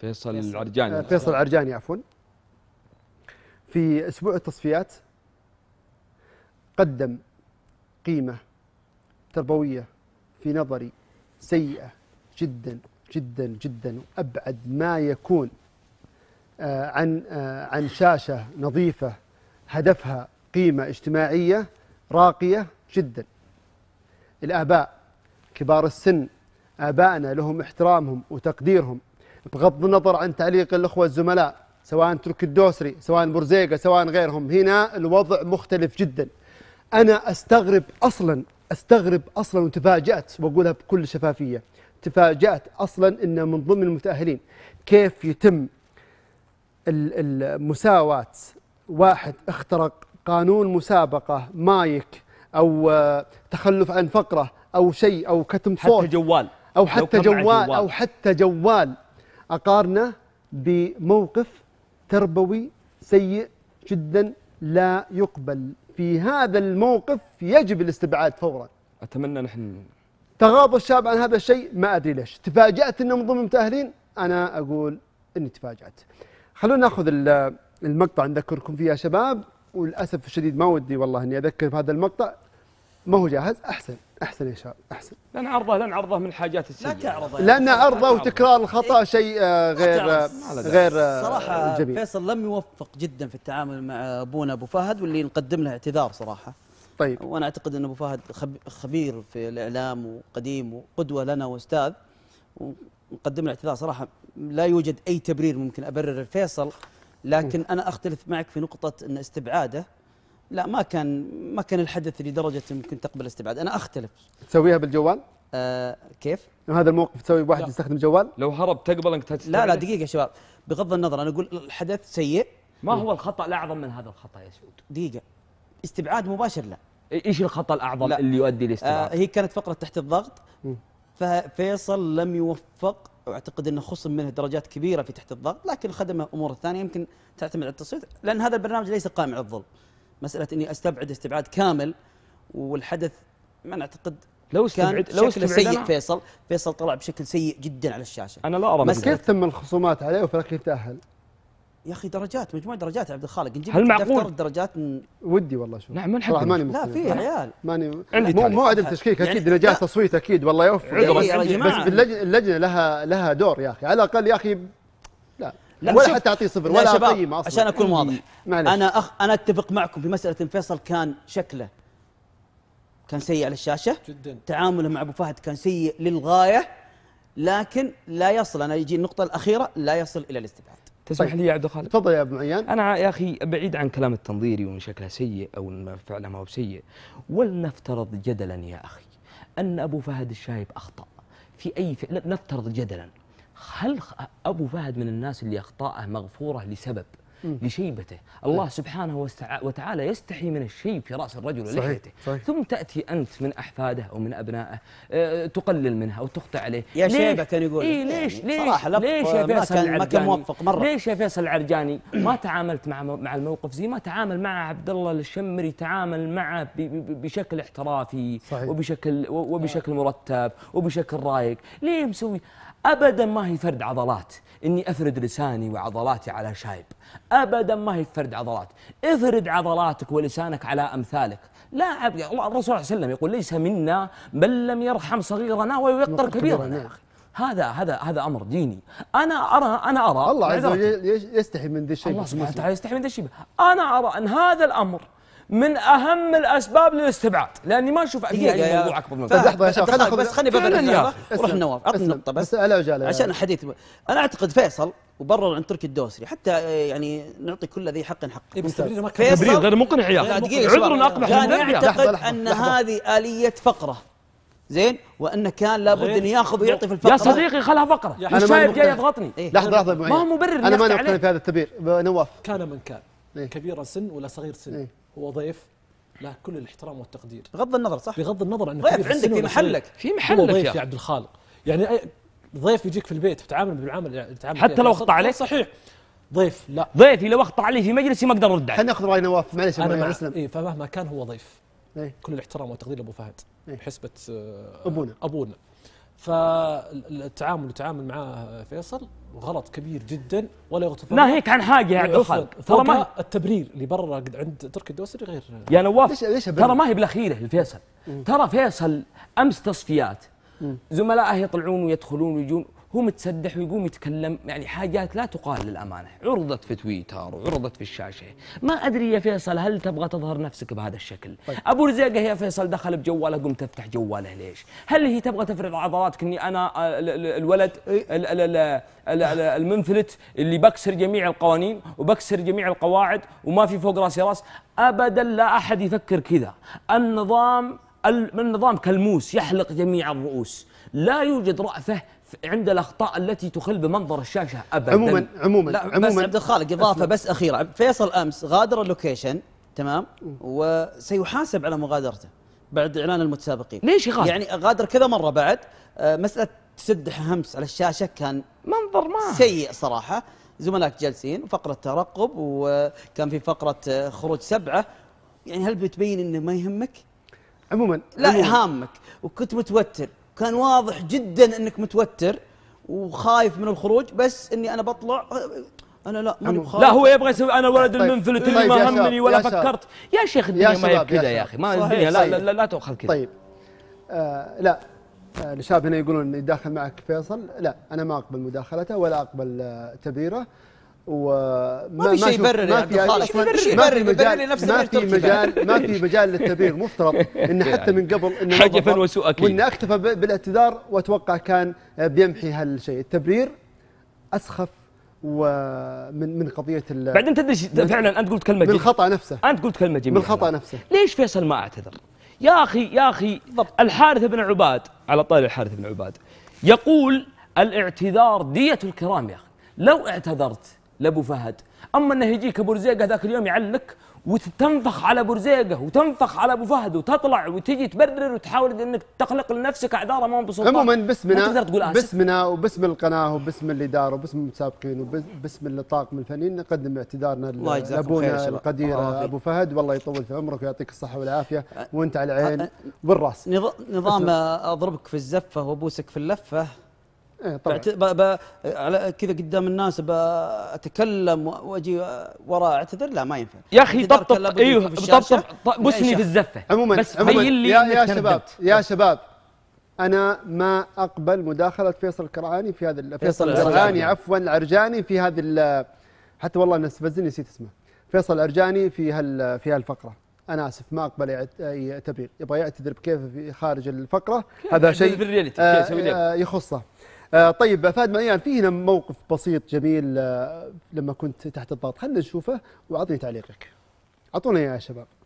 فيصل العرجاني فيصل العرجاني آه، عفوا في اسبوع التصفيات قدم قيمه تربويه في نظري سيئه جدا جدا جدا وابعد ما يكون آه، عن آه، عن شاشه نظيفه هدفها قيمه اجتماعيه راقيه جدا الاباء كبار السن ابائنا لهم احترامهم وتقديرهم بغض النظر عن تعليق الأخوة الزملاء سواء ترك الدوسري سواء برزيقة سواء غيرهم هنا الوضع مختلف جدا أنا أستغرب أصلا أستغرب أصلا وتفاجأت وأقولها بكل شفافية تفاجأت أصلا أن من ضمن المتأهلين كيف يتم المساواة واحد اخترق قانون مسابقة مايك أو آه، تخلف عن فقرة أو شيء أو كتم صوت حتى جوال أو حتى جوال, جوال أو حتى جوال أقارنه بموقف تربوي سيء جدا لا يقبل في هذا الموقف يجب الاستبعاد فورا أتمنى نحن تغاضى الشاب عن هذا الشيء ما أدري ليش تفاجأت أنه من ضمن المتأهلين أنا أقول أني تفاجأت خلونا ناخذ المقطع نذكركم فيه يا شباب وللأسف الشديد ما ودي والله أني أذكر بهذا المقطع ما هو جاهز أحسن احسن يا شباب احسن لان عرضه لان عرضه من الحاجات السيئه لا تعرضه لان عرضه وتكرار الخطا إيه؟ شيء آه، غير آه، غير آه، صراحه جميل. فيصل لم يوفق جدا في التعامل مع ابونا ابو فهد واللي نقدم له اعتذار صراحه طيب وانا اعتقد ان ابو فهد خبير في الاعلام وقديم وقدوه لنا واستاذ ونقدم له اعتذار صراحه لا يوجد اي تبرير ممكن ابرر الفيصل لكن انا اختلف معك في نقطه ان استبعاده لا ما كان ما كان الحدث لدرجه ممكن تقبل استبعاد انا اختلف تسويها بالجوال آه كيف هذا الموقف تسوي واحد لا. يستخدم جوال لو هرب تقبل انك تستبعد لا لا دقيقه يا شباب بغض النظر انا اقول الحدث سيء ما هو الخطا الاعظم من هذا الخطا يا سعود دقيقه استبعاد مباشر لا ايش الخطا الاعظم لا. اللي يؤدي لاستبعاد آه هي كانت فقره تحت الضغط ففيصل لم يوفق واعتقد انه خصم منه درجات كبيره في تحت الضغط لكن خدمه امور ثانيه يمكن تعتمد على التصويت لان هذا البرنامج ليس قائم على الظلم مساله اني استبعد استبعاد كامل والحدث ما اعتقد لو استبعد لو استبعد سيء فيصل فيصل طلع بشكل سيء جدا على الشاشه انا لا ارى بس كيف تم الخصومات عليه وفريق يتاهل؟ يا اخي درجات مجموعة درجات عبد الخالق نجيب هل معقول الدرجات ن... ودي والله شوف نعم ما نحب ماني لا في عيال ماني مو مو عدم تشكيك يعني اكيد نجاح تصويت اكيد والله يوفق إيه بس, بس اللجنه لها لها دور يا اخي على الاقل يا اخي لا ولا حتى اعطيه صفر ولا اقيمه اصلا عشان اكون واضح إيه، معلش. انا أخ انا اتفق معكم في مساله فيصل كان شكله كان سيء على الشاشه جدا تعامله مع ابو فهد كان سيء للغايه لكن لا يصل انا يجي النقطه الاخيره لا يصل الى الاستبعاد تسمح لي يا عبد الخالق تفضل يا ابو عيان انا يا اخي بعيد عن كلام التنظيري وان شكله سيء او ان فعله ما هو سيء ولنفترض جدلا يا اخي ان ابو فهد الشايب اخطا في اي فعل نفترض جدلا هل ابو فهد من الناس اللي اخطائه مغفوره لسبب لشيبته إيه. الله سبحانه وتعالى يستحي من الشيب في رأس الرجل ولحيته ثم تأتي أنت من أحفاده أو من أبنائه أه تقلل منها أو تخطئ عليه يا شيبة كان يقول إيه ليش يعني ليش ليش يا فيصل العرجاني ما كان موفق مرة ليش يا فيصل العرجاني ما تعاملت مع مع الموقف زي ما تعامل مع عبد الله الشمري تعامل معه بشكل احترافي صحيح. وبشكل وبشكل مرتب وبشكل رايق ليه مسوي ابدا ما هي فرد عضلات اني افرد لساني وعضلاتي على شايب ابدا ما هي فرد عضلات افرد عضلاتك ولسانك على امثالك لا عبد الله الرسول صلى الله عليه وسلم يقول ليس منا من لم يرحم صغيرنا ويوقر كبيرنا يا اخي هذا هذا هذا امر ديني انا ارى انا ارى الله عز وجل يستحي من ذي الشيء الله سبحانه وتعالى يستحي من ذي الشيء انا ارى ان هذا الامر من اهم الاسباب للاستبعاد لاني ما اشوف اي موضوع اكبر من كذا لحظه يا شيخ خلينا بس خليني ببدا روح نواف عطني نقطه بس عشان الحديث انا اعتقد فيصل وبرر عن تركي الدوسري حتى آه، يعني نعطي كل ذي حق حق إيه تبرير غير مقنع يا عذر اقنع انا اعتقد ان هذه اليه فقره زين وان كان لابد ان ياخذ ويعطي في الفقره يا صديقي خلها فقره يا انا شايف جاي يضغطني إيه؟ لحظه لحظه ما هو مبرر انا ما نقتنع في هذا التبرير نواف كان من كان إيه؟ كبير سن ولا صغير سن إيه؟ هو ضيف له كل الاحترام والتقدير بغض النظر صح بغض النظر انه ضيف عندك في محلك في محلك هو ضيف يعني. يا, عبد الخالق يعني ضيف يجيك في البيت تتعامل بالعامل يعني تتعامل حتى لو اخطا عليك صحيح ضيف لا ضيف لو اخطا علي في مجلسي ما اقدر ارد عليه خلينا ناخذ راي نواف معلش انا مع اسلم اي فمهما كان هو ضيف إيه؟ كل الاحترام والتقدير لابو فهد إيه؟ بحسبه آه، ابونا ابونا فالتعامل التعامل معاه فيصل غلط كبير جدا ولا يغتفر ناهيك عن حاجه يا عبد الخالق ترى ما التبرير اللي برا عند تركي الدوسري غير يا نواف ليش ليش ترى ما هي بالاخيره الفيصل ترى فيصل امس تصفيات زملائه يطلعون ويدخلون ويجون هو متسدح ويقوم يتكلم يعني حاجات لا تقال للامانه عرضت في تويتر وعرضت في الشاشه ما ادري يا فيصل هل تبغى تظهر نفسك بهذا الشكل طيب. ابو رزيقة يا فيصل دخل بجواله قمت افتح جواله ليش هل هي تبغى تفرض عضلاتك اني انا آه، الولد إيه. المنفلت اللي بكسر جميع القوانين وبكسر جميع القواعد وما في فوق راسي راس ابدا لا احد يفكر كذا النظام النظام كالموس يحلق جميع الرؤوس لا يوجد رأفة عند الاخطاء التي تخل بمنظر الشاشه ابدا عموما عموما لا عموما بس عبد الخالق اضافه بس اخيره فيصل امس غادر اللوكيشن تمام وسيحاسب على مغادرته بعد اعلان المتسابقين ليش غادر يعني غادر كذا مره بعد آه، مساله تسدح همس على الشاشه كان منظر ما سيء صراحه زملائك جالسين وفقره ترقب وكان في فقره آه، خروج سبعه يعني هل بتبين انه ما يهمك عموما لا عموماً. هامك وكنت متوتر كان واضح جدا انك متوتر وخايف من الخروج بس اني انا بطلع انا لا ماني بخايف لا هو يبغى يسوي انا ولد طيب المنفلت طيب اللي ما همني ولا فكرت يا شيخ الدنيا ما هي كذا يا اخي ما الدنيا لا, لا, لا لا تؤخذ كذا طيب آه لا آه، الشباب هنا يقولون يداخل معك فيصل لا انا ما اقبل مداخلته ولا اقبل آه، تبريره وما ما في شيء يبرر ما في خالص يعني ما في مجال ما في مجال ما في مجال للتبرير مفترض ان حتى من قبل انه حجفا وسوء اكيد وانه اكتفى بالاعتذار واتوقع كان بيمحي هالشيء التبرير اسخف ومن من قضيه ال بعدين تدري فعلا انت قلت كلمه جميله من الخطا نفسه انت قلت كلمه جميله من الخطا نفسه ليش فيصل ما اعتذر؟ يا اخي يا اخي الحارث بن عباد على طاري الحارث بن عباد يقول الاعتذار دية الكرام يا اخي لو اعتذرت لابو فهد اما انه يجيك ابو رزيقه ذاك اليوم يعلق وتنفخ على ابو رزيقه وتنفخ على ابو فهد وتطلع وتجي تبرر وتحاول انك تخلق لنفسك اعذار امام بسلطان عموما باسمنا باسمنا وباسم القناه وباسم الاداره وباسم المتسابقين وباسم الطاقم الفني نقدم اعتذارنا لابونا القدير ابو فهد والله يطول في عمرك ويعطيك الصحه والعافيه وانت على العين والراس نظام اضربك في الزفه وابوسك في اللفه إيه طبعا ب... على كذا قدام الناس بتكلم واجي ورا اعتذر لا ما ينفع يا اخي طبطب ايوه طبطب بسني في الزفه عموما بس عموما يا, يا شباب يا شباب انا ما اقبل مداخله فيصل الكرعاني في هذا فيصل, الكرعاني عفوا العرجاني في هذا حتى والله استفزني نسيت اسمه فيصل العرجاني في هال في هالفقره انا اسف ما اقبل اي تبرير يبغى يعتذر بكيفه في خارج الفقره هذا شيء آه،, آه يخصه آه، طيب فهد معيان في هنا موقف بسيط جميل آه، لما كنت تحت الضغط خلينا نشوفه واعطني تعليقك اعطونا اياه يا شباب